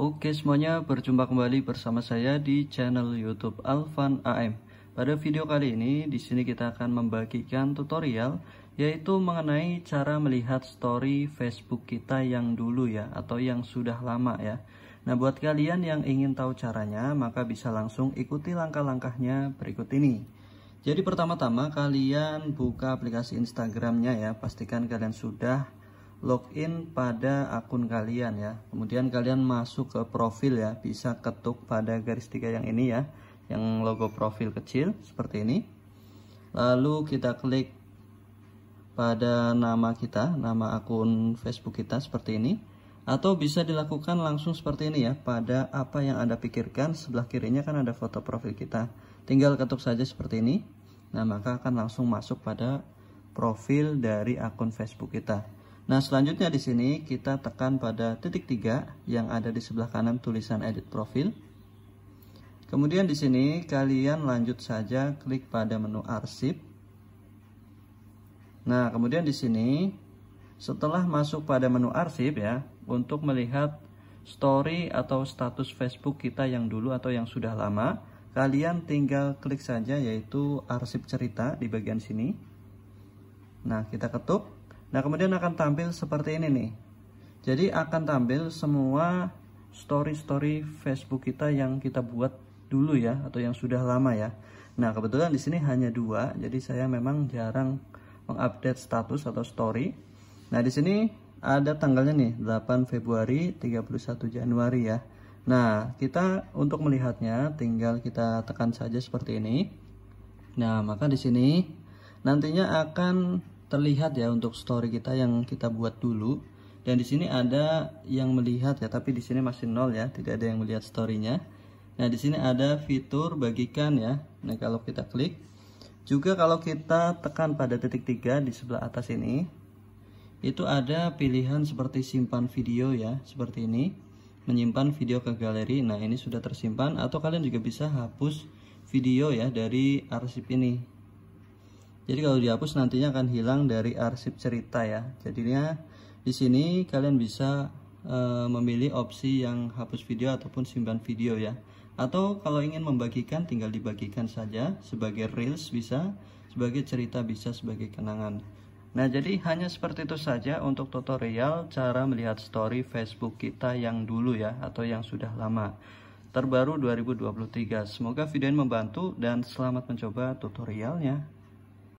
Oke semuanya, berjumpa kembali bersama saya di channel YouTube Alvan AM. Pada video kali ini, di sini kita akan membagikan tutorial yaitu mengenai cara melihat story Facebook kita yang dulu ya atau yang sudah lama ya. Nah, buat kalian yang ingin tahu caranya, maka bisa langsung ikuti langkah-langkahnya berikut ini. Jadi pertama-tama kalian buka aplikasi Instagramnya ya, pastikan kalian sudah login pada akun kalian ya kemudian kalian masuk ke profil ya bisa ketuk pada garis tiga yang ini ya yang logo profil kecil seperti ini lalu kita klik pada nama kita nama akun Facebook kita seperti ini atau bisa dilakukan langsung seperti ini ya pada apa yang anda pikirkan sebelah kirinya kan ada foto profil kita tinggal ketuk saja seperti ini nah maka akan langsung masuk pada profil dari akun Facebook kita Nah, selanjutnya di sini kita tekan pada titik 3 yang ada di sebelah kanan tulisan edit profil. Kemudian di sini kalian lanjut saja klik pada menu arsip. Nah, kemudian di sini setelah masuk pada menu arsip ya, untuk melihat story atau status Facebook kita yang dulu atau yang sudah lama, kalian tinggal klik saja yaitu arsip cerita di bagian sini. Nah, kita ketuk. Nah, kemudian akan tampil seperti ini nih. Jadi akan tampil semua story-story Facebook kita yang kita buat dulu ya atau yang sudah lama ya. Nah, kebetulan di sini hanya dua, jadi saya memang jarang mengupdate status atau story. Nah, di sini ada tanggalnya nih, 8 Februari, 31 Januari ya. Nah, kita untuk melihatnya tinggal kita tekan saja seperti ini. Nah, maka di sini nantinya akan terlihat ya untuk story kita yang kita buat dulu dan di sini ada yang melihat ya tapi di sini masih nol ya tidak ada yang melihat storynya nah di sini ada fitur bagikan ya nah kalau kita klik juga kalau kita tekan pada titik tiga di sebelah atas ini itu ada pilihan seperti simpan video ya seperti ini menyimpan video ke galeri nah ini sudah tersimpan atau kalian juga bisa hapus video ya dari arsip ini jadi kalau dihapus nantinya akan hilang dari arsip cerita ya. Jadinya di sini kalian bisa e, memilih opsi yang hapus video ataupun simpan video ya. Atau kalau ingin membagikan tinggal dibagikan saja sebagai reels bisa, sebagai cerita bisa, sebagai kenangan. Nah, jadi hanya seperti itu saja untuk tutorial cara melihat story Facebook kita yang dulu ya, atau yang sudah lama. Terbaru 2023. Semoga video ini membantu dan selamat mencoba tutorialnya.